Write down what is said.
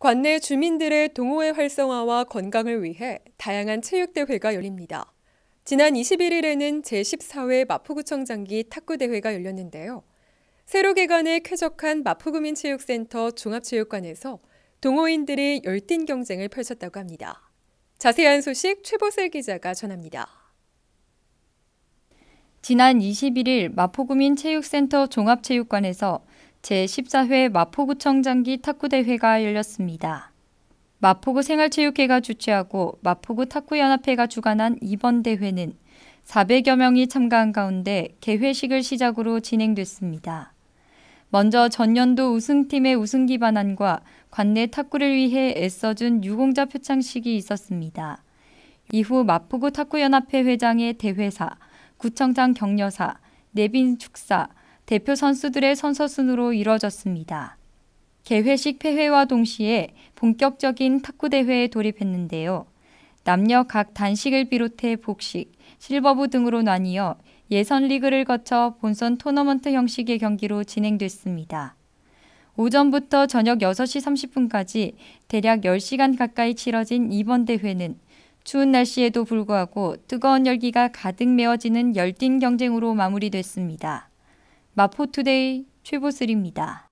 관내 주민들의 동호회 활성화와 건강을 위해 다양한 체육대회가 열립니다. 지난 21일에는 제14회 마포구청 장기 탁구대회가 열렸는데요. 새로 개관해 쾌적한 마포구민체육센터 종합체육관에서 동호인들이 열띤 경쟁을 펼쳤다고 합니다. 자세한 소식 최보슬 기자가 전합니다. 지난 21일 마포구민체육센터 종합체육관에서 제14회 마포구청 장기 탁구대회가 열렸습니다. 마포구 생활체육회가 주최하고 마포구 탁구연합회가 주관한 이번 대회는 400여 명이 참가한 가운데 개회식을 시작으로 진행됐습니다. 먼저 전년도 우승팀의 우승 기반안과 관내 탁구를 위해 애써준 유공자 표창식이 있었습니다. 이후 마포구 탁구연합회 회장의 대회사, 구청장 격려사, 내빈 축사, 대표 선수들의 선서순으로 이뤄졌습니다. 개회식 폐회와 동시에 본격적인 탁구대회에 돌입했는데요. 남녀 각 단식을 비롯해 복식, 실버부 등으로 나뉘어 예선 리그를 거쳐 본선 토너먼트 형식의 경기로 진행됐습니다. 오전부터 저녁 6시 30분까지 대략 10시간 가까이 치러진 이번 대회는 추운 날씨에도 불구하고 뜨거운 열기가 가득 메워지는 열띤 경쟁으로 마무리됐습니다. 마포투데이 최보슬입니다.